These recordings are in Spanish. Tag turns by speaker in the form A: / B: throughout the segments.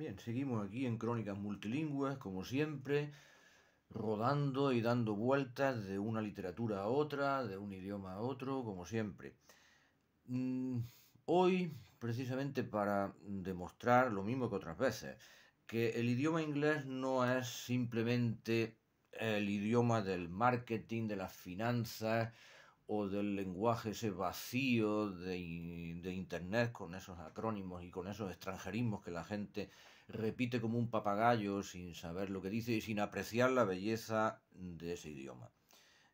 A: Bien, seguimos aquí en Crónicas Multilingües, como siempre, rodando y dando vueltas de una literatura a otra, de un idioma a otro, como siempre. Mm, hoy, precisamente para demostrar lo mismo que otras veces, que el idioma inglés no es simplemente el idioma del marketing, de las finanzas, o del lenguaje ese vacío de, Internet con esos acrónimos y con esos extranjerismos que la gente repite como un papagayo sin saber lo que dice y sin apreciar la belleza de ese idioma.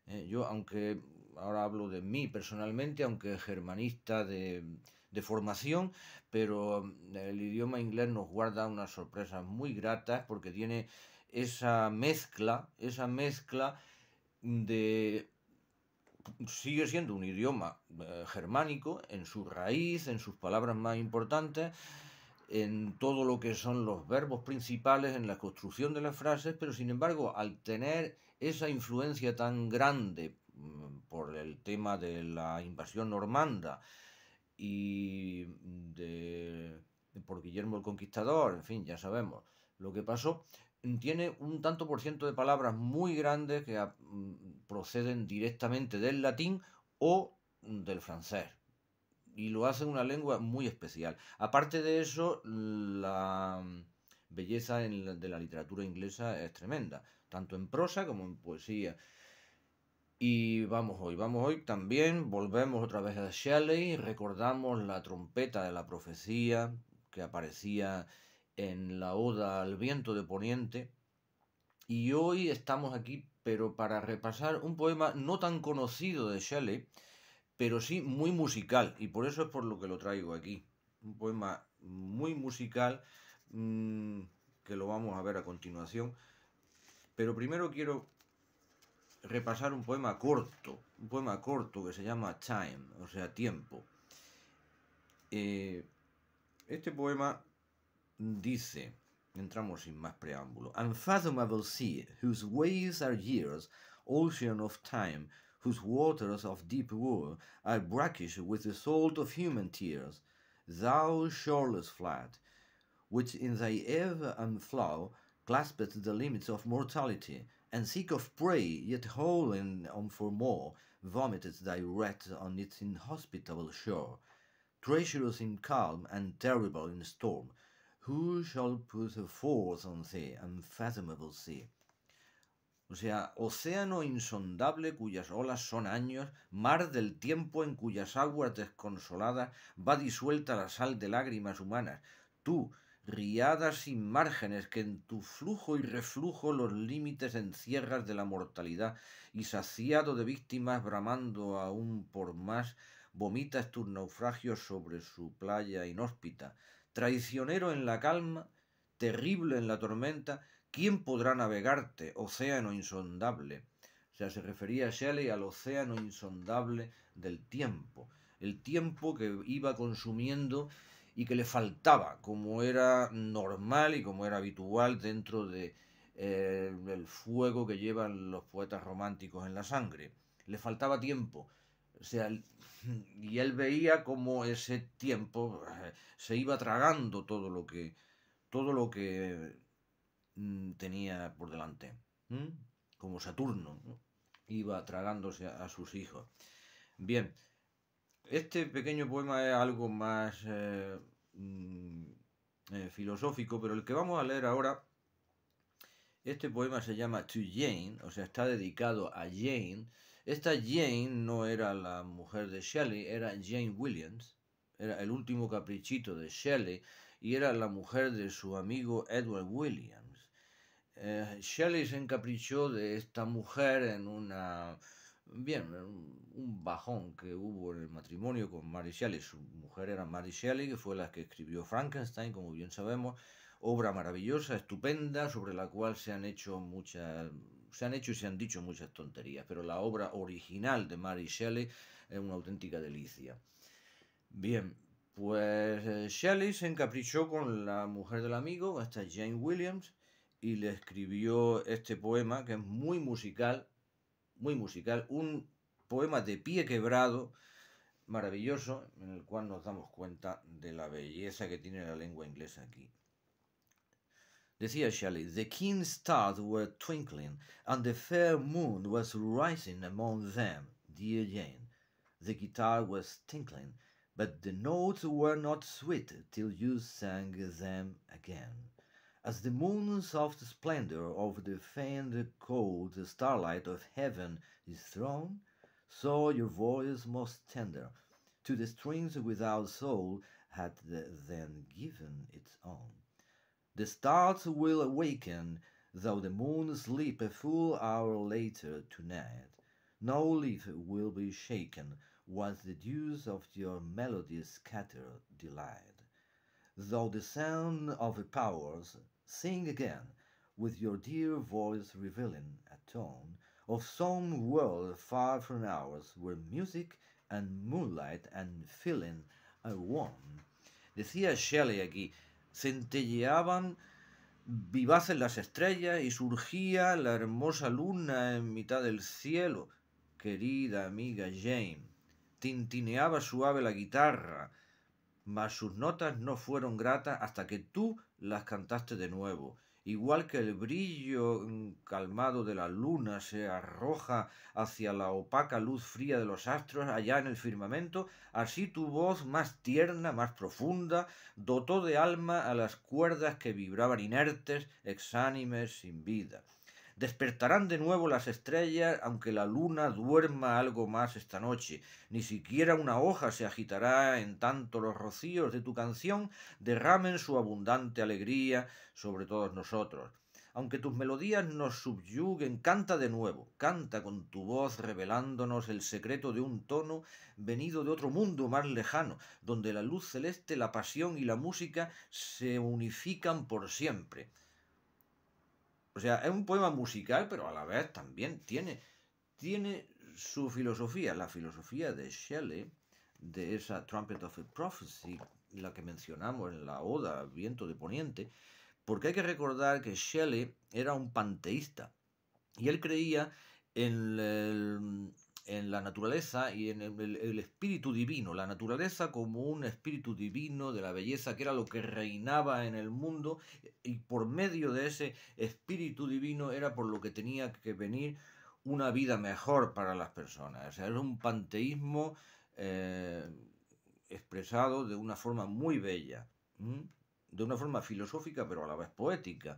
A: ¿eh? yo, aunque ahora hablo de mí personalmente, aunque germanista de, de formación, pero mm, el idioma inglés nos guarda unas sorpresas muy gratas porque tiene esa mezcla, esa mezcla de sigue siendo un idioma eh, germánico en su raíz, en sus palabras más importantes, en todo lo que son los verbos principales, en la construcción de las frases, pero sin embargo, al tener esa influencia tan grande mm, por el tema de la invasión normanda y de, por Guillermo el Conquistador, en fin, ya sabemos lo que pasó, tiene un tanto por ciento de palabras muy grandes que ah, mm, proceden directamente del latín o del francés. Y lo hace una lengua muy especial. Aparte de eso, la mm, belleza de la literatura inglesa es tremenda, tanto en prosa como en poesía. Y vamos hoy, vamos hoy también, volvemos otra vez a Shelley, recordamos la trompeta de la profecía que aparecía en la Oda al Viento de Poniente y hoy estamos aquí pero para repasar un poema no tan conocido de Shelley, pero sí muy musical y por eso es por lo que lo traigo aquí. Un poema muy musical mm, que lo vamos a ver a continuación, pero primero quiero repasar un poema corto, un poema corto que se llama Time, o sea, tiempo. Eh, este poema dice, entramos sin más preámbulo, unfathomable sea, whose waves are years, ocean of time, whose waters of deep woe are brackish with the salt of human tears, thou shoreless flood, which in thy ebb and flow claspeth the limits of mortality, and seek of prey, yet howling on for more, vomiteth thy wrath on its inhospitable shore, treacherous in calm and terrible in storm, Who shall put on unfathomable sea? O sea, océano insondable cuyas olas son años, mar del tiempo en cuyas aguas desconsoladas va disuelta la sal de lágrimas humanas. Tú, riada sin márgenes que en tu flujo y reflujo los límites encierras de la mortalidad y saciado de víctimas bramando aún por más, vomitas tus naufragios sobre su playa inhóspita traicionero en la calma, terrible en la tormenta, ¿quién podrá navegarte, océano insondable? O sea, se refería Shelley al océano insondable del tiempo, el tiempo que iba consumiendo y que le faltaba, como era normal y como era habitual dentro del eh, el fuego que llevan los poetas románticos en la sangre. Le faltaba tiempo, sea, y él veía cómo ese tiempo eh, se iba tragando todo lo que, todo lo que mm, tenía por delante, como Saturno iba tragándose a, sus hijos. Bien, este pequeño poema es algo más eh, mm, eh, filosófico, pero el que vamos a leer ahora, este poema se llama To Jane, o sea, está dedicado a Jane, esta Jane no era la mujer de Shelley, era Jane Williams, era el último caprichito de Shelley y era la mujer de su amigo Edward Williams. Eh, Shelley se encaprichó de esta mujer en una bien, un bajón que hubo en el matrimonio con Mary Shelley. Su mujer era Mary Shelley, que fue la que escribió Frankenstein, como bien sabemos, obra maravillosa, estupenda, sobre la cual se han hecho muchas se han hecho y se han dicho muchas tonterías, pero la obra original de Mary Shelley es una auténtica delicia. Bien, pues eh, Shelley se encaprichó con la mujer del amigo, hasta Jane Williams, y le escribió este poema que es muy musical, muy musical, un poema de pie quebrado, maravilloso, en el cual nos damos cuenta de la belleza que tiene la lengua inglesa aquí. Decidedly, the keen stars were twinkling, and the fair moon was rising among them. Dear Jane, the guitar was tinkling, but the notes were not sweet till you sang them again. As the moon's soft splendor over the faint, cold starlight of heaven is thrown, so your voice most tender to the strings without soul had then given its own. The stars will awaken, though the moon sleep a full hour later tonight. No leaf will be shaken, once the dews of your melody scatter delight. Though the sound of powers, sing again, with your dear voice revealing a tone of some world far from ours, where music and moonlight and feeling are one. Decía Shelley aquí, centelleaban vivaces las estrellas y surgía la hermosa luna en mitad del cielo. Querida amiga Jane, tintineaba suave la guitarra, mas sus notas no fueron gratas hasta que tú las cantaste de nuevo igual que el brillo mm, calmado de la luna se arroja hacia la opaca luz fría de los astros allá en el firmamento, así tu voz más tierna, más profunda, dotó de alma a las cuerdas que vibraban inertes, exánimes, sin vida. Despertarán de nuevo las estrellas, aunque la luna duerma algo más esta noche. Ni siquiera una hoja se agitará en tanto los rocíos de tu canción derramen su abundante alegría sobre todos nosotros aunque tus melodías nos subyuguen, canta de nuevo, canta con tu voz revelándonos el secreto de un tono venido de otro mundo más lejano, donde la luz celeste, la pasión y la música se unifican por siempre. O sea, es un poema musical, pero a la vez también tiene, tiene su filosofía, la filosofía de Shelley, de esa Trumpet of Prophecy, la que mencionamos en la Oda, Viento de Poniente, porque hay que recordar que Shelley era un panteísta y él creía en el, en la naturaleza y en el, espíritu divino, la naturaleza como un espíritu divino de la belleza que era lo que reinaba en el mundo y por medio de ese espíritu divino era por lo que tenía que venir una vida mejor para las personas. era un panteísmo eh, expresado de una forma muy bella, de una forma filosófica pero a la vez poética.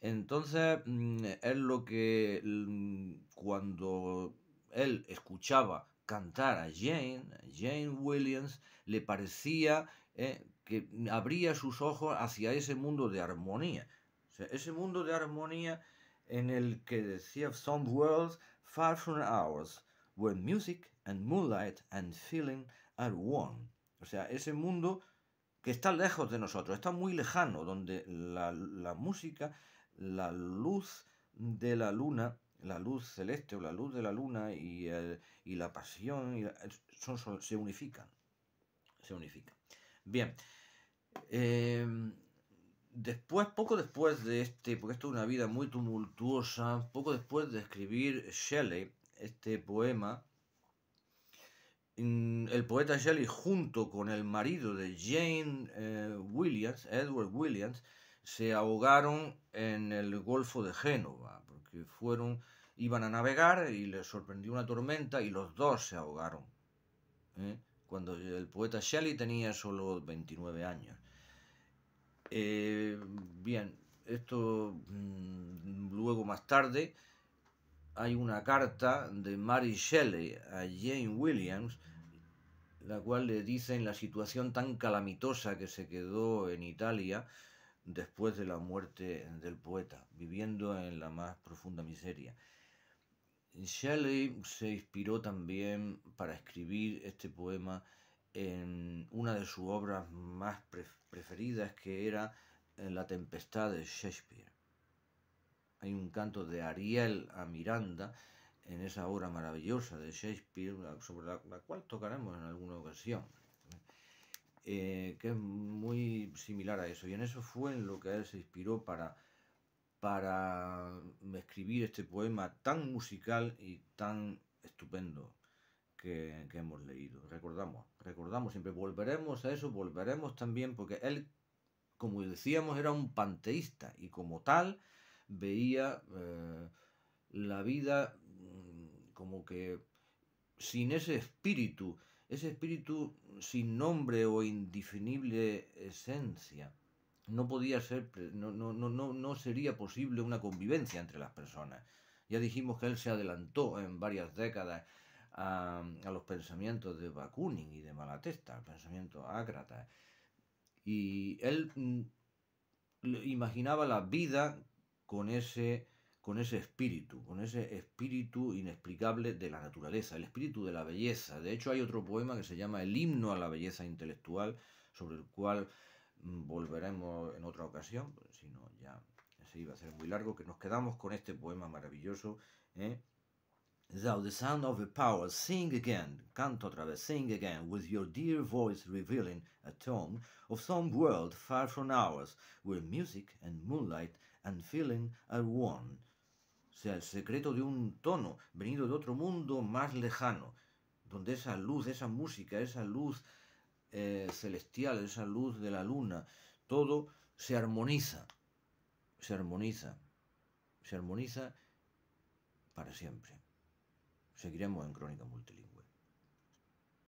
A: Entonces mm, es lo que mm, cuando él escuchaba cantar a Jane, Jane Williams, le parecía eh, que abría sus ojos hacia ese mundo de armonía. ese mundo de armonía en el que decía Some Worlds Far From Ours, where music and moonlight and feeling are one. O sea, ese mundo que está lejos de nosotros, está muy lejano, donde la, la música, la luz de la luna la luz celeste o la luz de la luna y, eh, la pasión eh, son, se unifican. Se unifican. Bien. Em, después, poco después de este, porque esto es una vida muy tumultuosa, poco después de escribir Shelley este poema, mm, el poeta Shelley junto con el marido de Jane eh, Williams, Edward Williams, se ahogaron en el Golfo de Génova que fueron, iban a navegar y les sorprendió una tormenta y los dos se ahogaron. ¿eh? Cuando el poeta Shelley tenía solo 29 años. Eh, bien, esto mm, luego más tarde hay una carta de Mary Shelley a Jane Williams, la cual le dice en la situación tan calamitosa que se quedó en Italia, después de la muerte del poeta, viviendo en la más profunda miseria. Shelley se inspiró también para escribir este poema en una de sus obras más preferidas, que era eh, La tempestad de Shakespeare. Hay un canto de Ariel a Miranda en esa obra maravillosa de Shakespeare, sobre la cual tocaremos en alguna ocasión. Eh, que es muy similar a eso. Y en eso fue en lo que él se inspiró para, para escribir este poema tan musical y tan estupendo que, hemos leído. Recordamos, recordamos siempre, volveremos a eso, volveremos también, porque él, como decíamos, era un panteísta y como tal veía eh, la vida mm, como que sin ese espíritu ese espíritu sin nombre o indefinible esencia. No podía ser, no, sería posible una convivencia entre las personas. Ya dijimos que él se adelantó en varias décadas a, los pensamientos de Bakunin y de Malatesta, al pensamiento ácrata. Y él mm, imaginaba la vida con ese con ese espíritu, con ese espíritu inexplicable de la naturaleza, el espíritu de la belleza. De hecho, hay otro poema que se llama El himno a la belleza intelectual, sobre el cual mm, volveremos en otra ocasión, si no ya se iba a hacer muy largo, que nos quedamos con este poema maravilloso. ¿eh? Thou the sound of the power, sing again, canto otra vez, sing again, with your dear voice revealing a tone of some world far from ours, where music and moonlight and feeling are one sea, el secreto de un tono venido de otro mundo más lejano, donde esa luz, esa música, esa luz eh, celestial, esa luz de la luna, todo se armoniza, se armoniza, se armoniza para siempre. Seguiremos en Crónica Multilingüe.